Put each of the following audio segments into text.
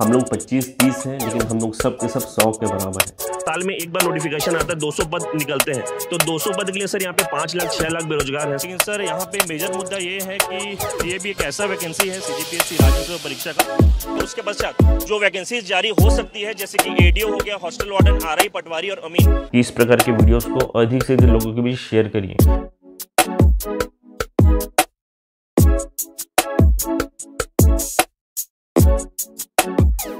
हम लोग 25 तीस हैं लेकिन हम लोग सब के सब सौ के बराबर हैं साल में एक बार नोटिफिकेशन आता है 200 पद निकलते हैं तो 200 पद के लिए सर यहाँ पे पाँच लाख छह लाख बेरोजगार हैं लेकिन सर यहाँ पे मेजर मुद्दा ये है कि ये भी एक ऐसा वैकेंसी है सी सी पी एस राजस्व परीक्षा का तो उसके पश्चात जो वैकेंसी जारी हो सकती है जैसे की एडीओ हो गया हॉस्टल वार्डन आर पटवारी और अमीन इस प्रकार के वीडियो को अधिक से अधिक लोगों के बीच शेयर करिए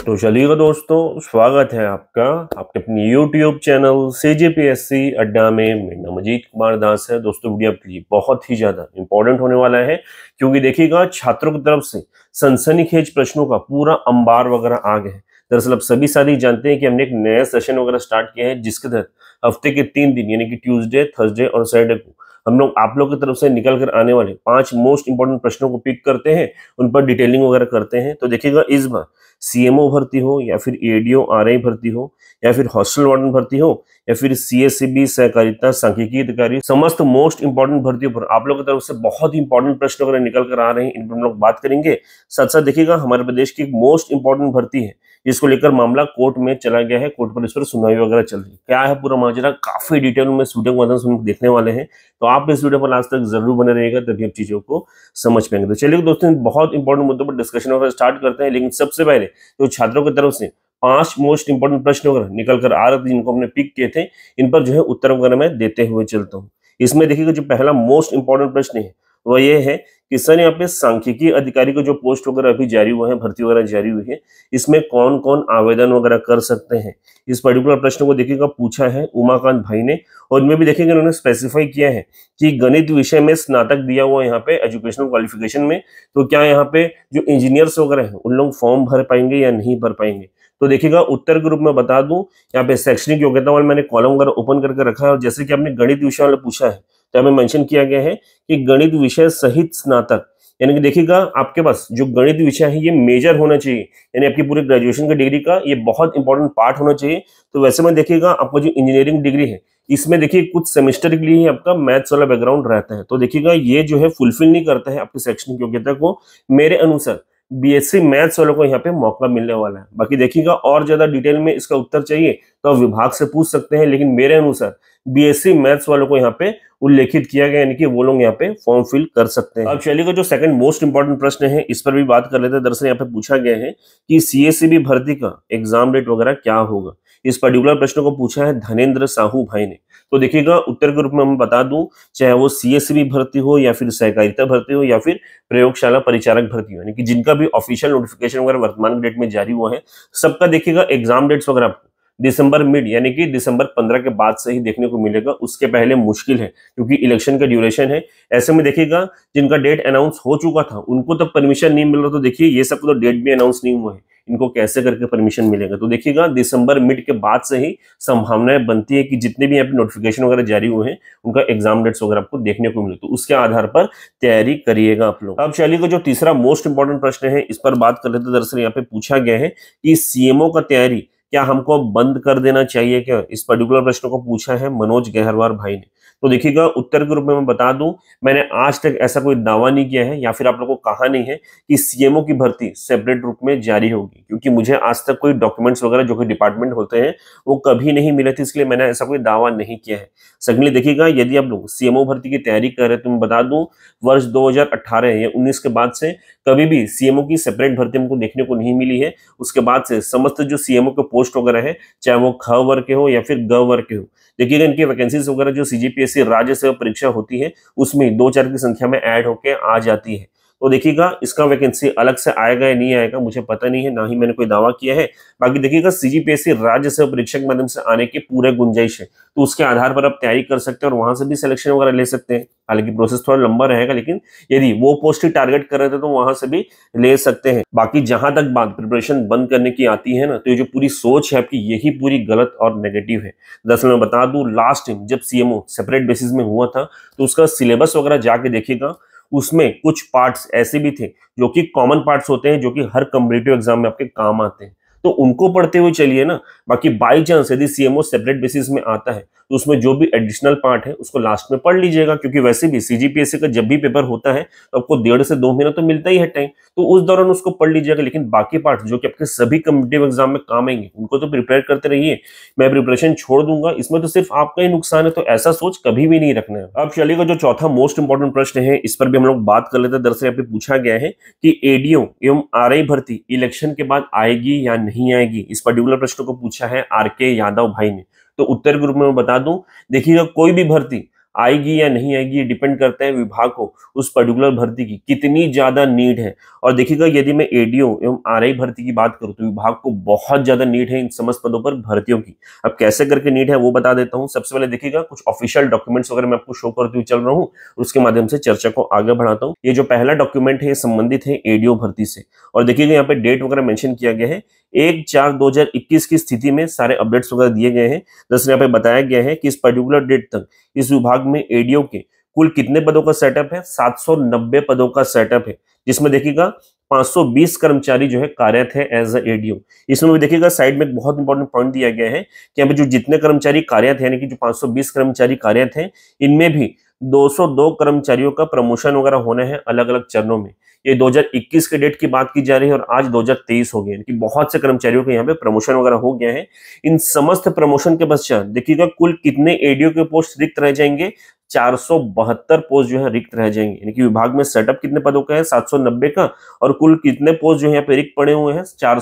तो चलिएगा तो दोस्तों स्वागत है आपका आपके अपने यूट्यूब चैनल से जे पी एस सी अड्डा में मेरा नाम अजीत कुमार दास है दोस्तों वीडियो आपके लिए बहुत ही ज़्यादा इंपॉर्टेंट होने वाला है क्योंकि देखिएगा छात्रों की तरफ से सनसनीखेज प्रश्नों का पूरा अंबार वगैरह आ गया है दरअसल आप सभी साथी जानते हैं कि हमने एक नया सेशन वगैरह स्टार्ट किया है जिसके तहत हफ्ते के तीन दिन यानी कि ट्यूजडे थर्सडे और सैटरडे को हम लोग आप लोग की तरफ से निकल कर आने वाले पांच मोस्ट इंपॉर्टेंट प्रश्नों को पिक करते हैं उन पर डिटेलिंग वगैरह करते हैं तो देखिएगा इस बार सीएमओ भर्ती हो या फिर एडीओ आर भर्ती हो या फिर हॉस्टल वार्डन भर्ती हो या फिर सीएससीबी सहकारिता सांख्यिकी अधिकारी समस्त मोस्ट इंपॉर्टेंट भर्तियों पर आप लोगों की तरफ से बहुत ही इंपॉर्टेंट प्रश्न वगैरह निकल कर आ रहे हैं इन पर हम लोग बात करेंगे साथ साथ देखिएगा हमारे प्रदेश की मोस्ट इंपॉर्टेंट भर्ती है जिसको लेकर मामला कोर्ट में चला गया है कोर्ट पर इस पर सुनवाई वगैरह चल रही है क्या है पूरा माजरा काफी डिटेल में इस वीडियो को माध्यम देखने वाले हैं तो आप इस वीडियो पर आज तक जरूर बने रहेगा तभी आप चीजों को समझ पाएंगे तो चलिए दोस्तों बहुत इंपॉर्टेंट मुद्दों पर डिस्कशन वगैरह स्टार्ट करते हैं लेकिन सबसे पहले जो तो छात्रों की तरफ से पांच मोस्ट इंपॉर्टेंट प्रश्न वगैरह निकल कर आ रहे थे जिनको हमने पिक किए थे इन पर जो है उत्तर वगैरह मैं देते हुए चलता हूँ इसमें देखिएगा जो पहला मोस्ट इंपॉर्टेंट प्रश्न है वह यह है कि सर यहाँ पे सांख्यिकी अधिकारी को जो पोस्ट वगैरह अभी जारी हुआ है भर्ती वगैरह जारी हुई है इसमें कौन कौन आवेदन वगैरह कर सकते हैं इस पर्टिकुलर प्रश्न को देखिएगा पूछा है उमाकांत भाई ने और इनमें भी देखेंगे उन्होंने स्पेसिफाई किया है कि गणित विषय में स्नातक दिया हुआ यहाँ पे एजुकेशनल क्वालिफिकेशन में तो क्या यहाँ पे जो इंजीनियर्स वगैरह हैं उन लोग फॉर्म भर पाएंगे या नहीं भर पाएंगे तो देखिएगा उत्तर के रूप में बता दूं यहाँ पे शैक्षणिक योग्यता वाले मैंने कॉलम वगैरह ओपन करके रखा है और जैसे कि आपने गणित विषय वाले पूछा है तो हमें मेंशन किया गया है कि गणित विषय सहित स्नातक यानी कि देखिएगा आपके पास जो गणित विषय है ये मेजर होना चाहिए यानी आपकी पूरे ग्रेजुएशन की डिग्री का ये बहुत इंपॉर्टेंट पार्ट होना चाहिए तो वैसे में देखिएगा आपका जो इंजीनियरिंग डिग्री है इसमें देखिए कुछ सेमेस्टर के लिए ही आपका मैथ्स वाला बैकग्राउंड रहता है तो देखिएगा ये जो है फुलफिल नहीं करता है आपकी शैक्षणिक योग्यता को मेरे अनुसार बीएससी मैथ्स वालों को यहाँ पे मौका मिलने वाला है बाकी देखिएगा और ज्यादा डिटेल में इसका उत्तर चाहिए तो आप विभाग से पूछ सकते हैं लेकिन मेरे अनुसार बीएससी मैथ्स e वालों को यहाँ पे उल्लेखित किया गया यानी कि वो लोग यहाँ पे फॉर्म फिल कर सकते हैं अब शैली का जो सेकंड मोस्ट इंपॉर्टेंट प्रश्न है इस पर भी बात कर लेते हैं दरअसल यहाँ पे पूछा गया है कि सीएससीबी e भर्ती का एग्जाम डेट वगैरह क्या होगा इस पर्टिकुलर प्रश्न को पूछा है धनेन्द्र साहू भाई ने तो देखिएगा उत्तर के रूप में हम बता दूं चाहे वो सीएससीबी e भर्ती हो या फिर सहकारिता भर्ती हो या फिर प्रयोगशाला परिचारक भर्ती हो यानी कि जिनका भी ऑफिशियल नोटिफिकेशन वगैरह वर्तमान डेट में जारी हुआ है सबका देखिएगा एग्जाम डेट्स वगैरह आपको दिसंबर मिड यानी कि दिसंबर पंद्रह के बाद से ही देखने को मिलेगा उसके पहले मुश्किल है क्योंकि इलेक्शन का ड्यूरेशन है ऐसे में देखिएगा जिनका डेट अनाउंस हो चुका था उनको तब तो परमिशन नहीं मिल रहा तो देखिए ये सब तो डेट भी अनाउंस नहीं हुआ है इनको कैसे करके परमिशन मिलेगा तो देखिएगा दिसंबर मिड के बाद से ही संभावनाएं बनती है कि जितने भी यहाँ पे नोटिफिकेशन वगैरह जारी हुए हैं उनका एग्जाम डेट्स वगैरह आपको देखने को मिले तो उसके आधार पर तैयारी करिएगा आप लोग अब का जो तीसरा मोस्ट इंपॉर्टेंट प्रश्न है इस पर बात कर लेते दरअसल यहाँ पे पूछा गया है कि सीएमओ का तैयारी क्या हमको बंद कर देना चाहिए क्या इस पर्टिकुलर प्रश्न को पूछा है मनोज गहरवार भाई ने तो देखिएगा उत्तर के रूप में मैं बता दूं मैंने आज तक ऐसा कोई दावा नहीं किया है या फिर आप लोगों को कहा नहीं है कि सीएमओ की भर्ती सेपरेट रूप में जारी होगी क्योंकि मुझे आज तक कोई डॉक्यूमेंट्स वगैरह जो कि डिपार्टमेंट होते हैं वो कभी नहीं मिले थे इसलिए मैंने ऐसा कोई दावा नहीं किया है सेकेंडली देखिएगा यदि आप लोग सीएमओ भर्ती की तैयारी कर रहे हैं तो मैं बता दूं वर्ष दो या उन्नीस के बाद से कभी भी सीएमओ की सेपरेट भर्ती हमको देखने को नहीं मिली है उसके बाद से समस्त जो सीएमओ के पोस्ट पोस्ट वगैरह है चाहे वो ख वर्ग के हो या फिर ग वर्ग के हो देखिएगा तो इनकी वैकेंसीज वगैरह जो सीजीपीएससी राज्य सेवा परीक्षा होती है उसमें दो चार की संख्या में ऐड होकर आ जाती है तो देखिएगा इसका वैकेंसी अलग से आएगा या नहीं आएगा मुझे पता नहीं है ना ही मैंने कोई दावा किया है बाकी देखिएगा सीजीपीएससी राज्य सेवा परीक्षा के माध्यम से आने की पूरे गुंजाइश है तो उसके आधार पर आप तैयारी कर सकते हैं और वहां से भी सिलेक्शन वगैरह ले सकते हैं हालांकि प्रोसेस थोड़ा लंबा रहेगा लेकिन यदि वो पोस्ट ही टारगेट कर रहे थे तो वहां से भी ले सकते हैं बाकी जहां तक बात प्रिपरेशन बंद करने की आती है ना तो ये जो पूरी सोच है आपकी यही पूरी गलत और नेगेटिव है दरअसल मैं बता दू लास्ट टाइम जब सीएमओ सेपरेट बेसिस में हुआ था तो उसका सिलेबस वगैरह जाके देखिएगा उसमें कुछ पार्ट्स ऐसे भी थे जो कि कॉमन पार्ट्स होते हैं जो कि हर कम्पिटेटिव एग्जाम में आपके काम आते हैं तो उनको पढ़ते हुए चलिए ना बाकी बाई चांस यदि सीएमओ सेपरेट बेसिस में आता है तो उसमें जो भी एडिशनल पार्ट है उसको लास्ट में पढ़ लीजिएगा क्योंकि वैसे भी सीजीपीएससी का जब भी पेपर होता है तो आपको डेढ़ से दो महीना तो मिलता ही है टाइम तो उस दौरान उसको पढ़ लीजिएगा लेकिन बाकी पार्ट जो कि आपके सभी कम्पिटेटिव एग्जाम में काम आएंगे उनको तो प्रिपेयर करते रहिए मैं प्रिपरेशन छोड़ दूंगा इसमें तो सिर्फ आपका ही नुकसान है तो ऐसा सोच कभी भी नहीं रखना है अब चलेगा जो चौथा मोस्ट इंपॉर्टेंट प्रश्न है इस पर भी हम लोग बात कर लेते हैं दरअसल यहाँ पे पूछा गया है कि एडीओ एवं आर भर्ती इलेक्शन के बाद आएगी या नहीं नहीं आएगी इस पर्टिकुलर प्रश्न को पूछा है आर के यादव भाई ने तो उत्तर ग्रुप में मैं बता दूं देखिएगा कोई भी भर्ती आएगी या नहीं आएगी डिपेंड करता है विभाग को उस पर्टिकुलर भर्ती की कितनी ज्यादा नीड है और देखिएगा यदि मैं एडीओ एवं आरआई भर्ती की बात करूं तो विभाग को बहुत ज्यादा नीड है इन समस्त पदों पर भर्तियों की अब कैसे करके नीड है वो बता देता हूं सबसे पहले देखिएगा कुछ ऑफिशियल डॉक्यूमेंट्स वगैरह मैं आपको शो करती हुई चल रहा हूँ उसके माध्यम से चर्चा को आगे बढ़ाता हूँ ये जो पहला डॉक्यूमेंट है संबंधित है एडीओ भर्ती से और देखिएगा यहाँ पे डेट वगैरह मैंशन किया गया है एक चार 2021 की स्थिति में सारे अपडेट्स वगैरह दिए गए हैं जैसे यहाँ पे बताया गया है कि इस पर्टिकुलर डेट तक इस विभाग में एडीओ के कुल कितने पदों का सेटअप है 790 पदों का सेटअप है जिसमें देखिएगा 520 कर्मचारी जो है कार्यरत है एज अ एडीओ इसमें भी देखिएगा साइड में एक बहुत इंपॉर्टेंट पॉइंट दिया गया है कि अभी जो जितने कर्मचारी कार्यरत है यानी कि जो 520 कर्मचारी कार्यरत है इनमें भी 202 कर्मचारियों का प्रमोशन वगैरह होना है अलग अलग चरणों में ये 2021 के डेट की बात की जा रही है और आज 2023 हो गया इनकी बहुत से कर्मचारियों के यहाँ पे प्रमोशन वगैरह हो गया है इन समस्त प्रमोशन के पश्चात देखिएगा कुल कितने एडीओ के पोस्ट रिक्त रह जाएंगे चार पोस्ट जो है रिक्त रह जाएंगे यानी कि विभाग में सेटअप कितने पदों का है 790 का और कुल कितने पोस्ट जो है यहाँ पे रिक्त पड़े हुए हैं चार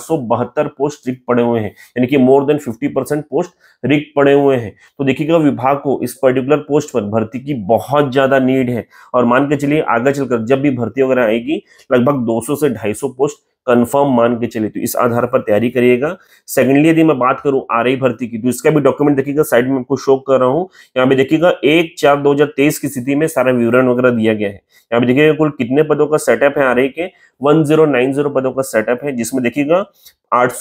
पोस्ट रिक्त पड़े हुए हैं यानी कि मोर देन 50 परसेंट पोस्ट रिक्त पड़े हुए हैं तो देखिएगा विभाग को इस पर्टिकुलर पोस्ट पर भर्ती की बहुत ज्यादा नीड है और मान के चलिए आगे चलकर जब भी भर्ती वगैरह आएगी लगभग दो से ढाई पोस्ट कंफर्म मान के चले तो इस आधार पर तैयारी करिएगा सेकंडली यदि मैं बात करूं आर भर्ती की तो इसका भी डॉक्यूमेंट देखिएगा साइड में आपको शो कर रहा हूं यहाँ पे देखिएगा एक चार दो हजार तेईस की स्थिति में सारा विवरण वगैरह दिया गया है यहाँ पे देखिएगा कुल कितने पदों का सेटअप है आर के वन पदों का सेटअप है जिसमें देखिएगा आठ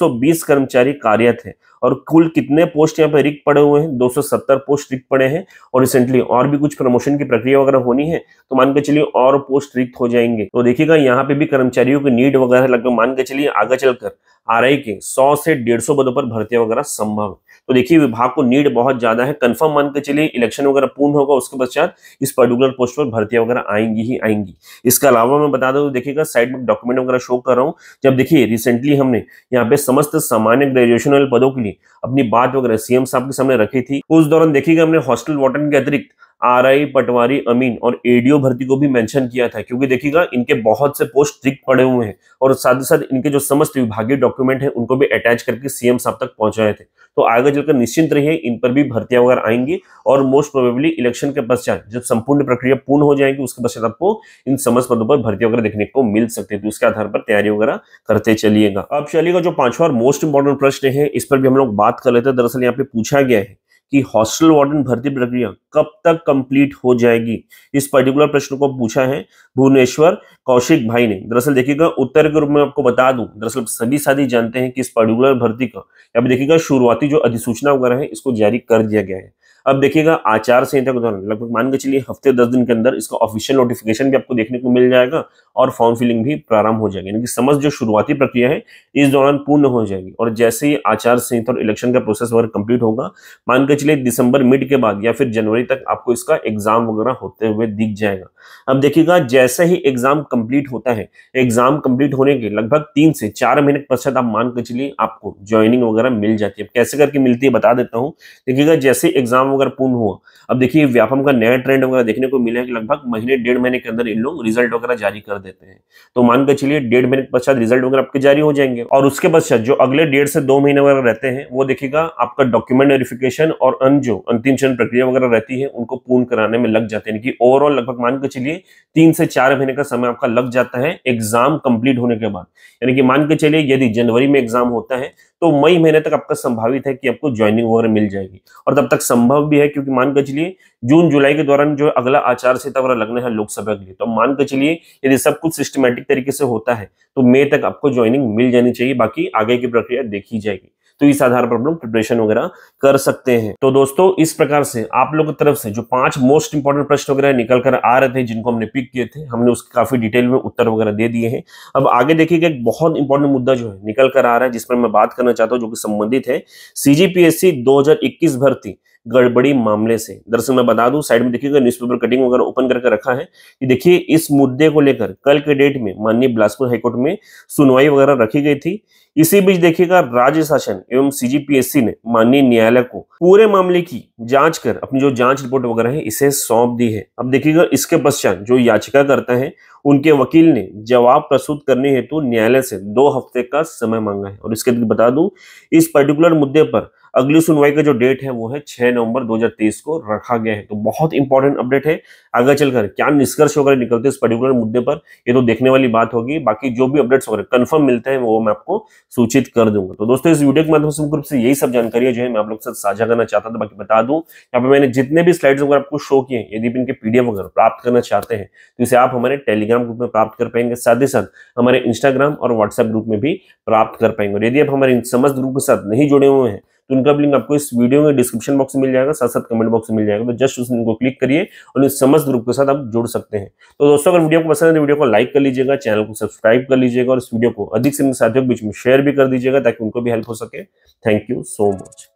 कर्मचारी कार्यरत है और कुल कितने पोस्ट यहाँ पे रिक्त पड़े हुए हैं 270 पोस्ट रिक्त पड़े हैं और रिसेंटली और भी कुछ प्रमोशन की प्रक्रिया वगैरह होनी है तो मान के चलिए और पोस्ट रिक्त हो जाएंगे तो देखिएगा यहाँ पे भी कर्मचारियों की नीड वगैरह लगभग मान के चलिए आगे चलकर आर के सौ से सौ पदों पर भर्ती वगैरह संभव तो देखिए विभाग को नीड बहुत ज्यादा है कंफर्म मान के चलिए इलेक्शन वगैरह पूर्ण होगा उसके पश्चात इस पर्टिकुलर पोस्ट पर भर्ती वगैरह आएंगी ही आएंगी इसके अलावा मैं बता दूं देखिएगा साइड में डॉक्यूमेंट वगैरह शो कर रहा हूँ जब देखिए रिसेंटली हमने यहाँ पे समस्त सामान्य ग्रेजुएशनल पदों के लिए अपनी बात वगैरह सीएम साहब के सामने रखी थी उस दौरान देखिएगा हमने हॉस्टल वार्डन के अतिरिक्त आर आई पटवारी अमीन और एडीओ भर्ती को भी मेंशन किया था क्योंकि देखिएगा इनके बहुत से पोस्ट दिख पड़े हुए हैं और साथ ही साथ इनके जो समस्त विभागीय डॉक्यूमेंट है उनको भी अटैच करके सीएम साहब तक पहुंचाए थे तो आगे चलकर निश्चिंत रहिए इन पर भी भर्तियां वगैरह आएंगी और मोस्ट प्रोबेबली इलेक्शन के पश्चात जब संपूर्ण प्रक्रिया पूर्ण हो जाएगी उसके पश्चात आपको इन समस्त पदों पर भर्ती वगैरह देखने को मिल सकती है तो उसके आधार पर तैयारी वगैरह करते चलिएगा अब चलिएगा जो पांचवा और मोस्ट इंपॉर्टेंट प्रश्न है इस पर भी हम लोग बात कर लेते हैं दरअसल यहाँ पे पूछा गया है कि हॉस्टल वार्डन भर्ती प्रक्रिया कब तक कंप्लीट हो जाएगी इस पर्टिकुलर प्रश्न को पूछा है भुवनेश्वर कौशिक भाई ने दरअसल देखिएगा उत्तर के रूप में आपको बता दूं दरअसल सभी साथी जानते हैं कि इस पर्टिकुलर भर्ती का यहाँ देखिएगा शुरुआती जो अधिसूचना वगैरह है इसको जारी कर दिया गया है अब देखिएगा आचार संहिता के दौरान लगभग मान के चलिए हफ्ते दस दिन के अंदर इसका ऑफिशियल नोटिफिकेशन भी आपको देखने को मिल जाएगा और फॉर्म फिलिंग भी प्रारंभ हो जाएगी यानी कि समझ जो शुरुआती प्रक्रिया है इस दौरान पूर्ण हो जाएगी और जैसे ही आचार संहिता और इलेक्शन का प्रोसेस वगैरह कंप्लीट होगा मान के चलिए दिसंबर मिड के बाद या फिर जनवरी तक आपको इसका एग्जाम वगैरह होते हुए दिख जाएगा अब देखिएगा जैसे ही एग्जाम कंप्लीट होता है एग्जाम कंप्लीट होने के लगभग तीन से चार महीने के पश्चात आप मान के चलिए आपको ज्वाइनिंग वगैरह मिल जाती है कैसे करके मिलती है बता देता हूँ देखिएगा जैसे एग्जाम व्यापम अगर पूर्ण हुआ अब देखिए व्यापम का नया ट्रेंड वगैरह देखने को मिला है कि लगभग महीने डेढ़ महीने के अंदर इन लोग रिजल्ट वगैरह जारी कर देते हैं तो मान के चलिए डेढ़ महीने के पश्चात रिजल्ट वगैरह आपके जारी हो जाएंगे और उसके पश्चात जो अगले डेढ़ से दो महीने वगैरह रहते हैं वो देखिएगा आपका डॉक्यूमेंट वेरिफिकेशन और अन जो अंतिम चरण प्रक्रिया वगैरह रहती है उनको पूर्ण कराने में लग जाते हैं यानी कि ओवरऑल लगभग मान के चलिए तीन से चार महीने का समय आपका लग जाता है एग्जाम कंप्लीट होने के बाद यानी कि मान के चलिए यदि जनवरी में एग्जाम होता है तो मई महीने तक आपका संभावित है कि आपको ज्वाइनिंग वगैरह मिल जाएगी और तब तक संभव भी है क्योंकि मानकर चलिए जून जुलाई के दौरान जो अगला आचार संहिता वगैरह लगना है लोकसभा के लिए तो मानकर चलिए यदि सब कुछ सिस्टमेटिक तरीके से होता है तो मई तक आपको ज्वाइनिंग मिल जानी चाहिए बाकी आगे की प्रक्रिया देखी जाएगी तो इस आधार पर हम प्रिपरेशन वगैरह कर सकते हैं तो दोस्तों इस प्रकार से आप लोग की तरफ से जो पांच मोस्ट इंपॉर्टेंट प्रश्न वगैरह निकल कर आ रहे थे जिनको हमने पिक किए थे हमने उसके काफी डिटेल में उत्तर वगैरह दे दिए हैं अब आगे देखिएगा एक बहुत इंपॉर्टेंट मुद्दा जो है निकल कर आ रहा है जिस पर मैं बात करना चाहता हूँ जो कि संबंधित है सीजीपीएससी दो भर्ती गड़बड़ी मामले से दरअसल मैं बता दूं साइड में देखिएगा न्यूज़पेपर कटिंग वगैरह ओपन करके रखा है कि देखिए इस मुद्दे को लेकर कल के डेट में माननीय बिलासपुर हाईकोर्ट में सुनवाई वगैरह रखी गई थी इसी बीच देखिएगा राज्य शासन एवं सीजीपीएससी ने माननीय न्यायालय को पूरे मामले की जांच कर अपनी जो जांच रिपोर्ट वगैरह है इसे सौंप दी है अब देखिएगा इसके पश्चात जो याचिका करता है उनके वकील ने जवाब प्रस्तुत करने हेतु न्यायालय से दो हफ्ते का समय मांगा है और इसके बता दू इस पर्टिकुलर मुद्दे पर अगली सुनवाई का जो डेट है वो है छह नवंबर 2023 को रखा गया है तो बहुत इंपॉर्टेंट अपडेट है आगे चलकर क्या निष्कर्ष वगैरह निकलते इस पर्टिकुलर मुद्दे पर ये तो देखने वाली बात होगी बाकी जो भी अपडेट्स वगैरह कंफर्म मिलते हैं वो मैं आपको सूचित कर दूंगा तो दोस्तों इस वीडियो के माध्यम से ग्रुप से यही सब जानकारी जो है मैं आप लोग के साथ साझा करना चाहता था बाकी बता दूं यहाँ पर मैंने जितने भी स्लाइड्स वगैरह आपको शो किए यदि इनके पीडीएफ वगैरह प्राप्त करना चाहते हैं तो इसे आप हमारे टेलीग्राम ग्रुप में प्राप्त कर पाएंगे साथ ही साथ हमारे इंस्टाग्राम और व्हाट्सएप ग्रुप में भी प्राप्त कर पाएंगे और यदि आप हमारे समस्त ग्रुप के साथ नहीं जुड़े हुए हैं तो उनका लिंक आपको इस वीडियो में डिस्क्रिप्शन बॉक्स में मिल जाएगा साथ साथ कमेंट बॉक्स में मिल जाएगा तो जस्ट उस लिंक को क्लिक करिए और इस समस्त ग्रुप के साथ आप जुड़ सकते हैं तो दोस्तों अगर वीडियो को पसंद है तो वीडियो को लाइक कर लीजिएगा चैनल को सब्सक्राइब कर लीजिएगा और इस वीडियो को अधिक से अधिक साथियों के बीच में शेयर भी कर दीजिएगा ताकि उनको भी हेल्प हो सके थैंक यू सो मच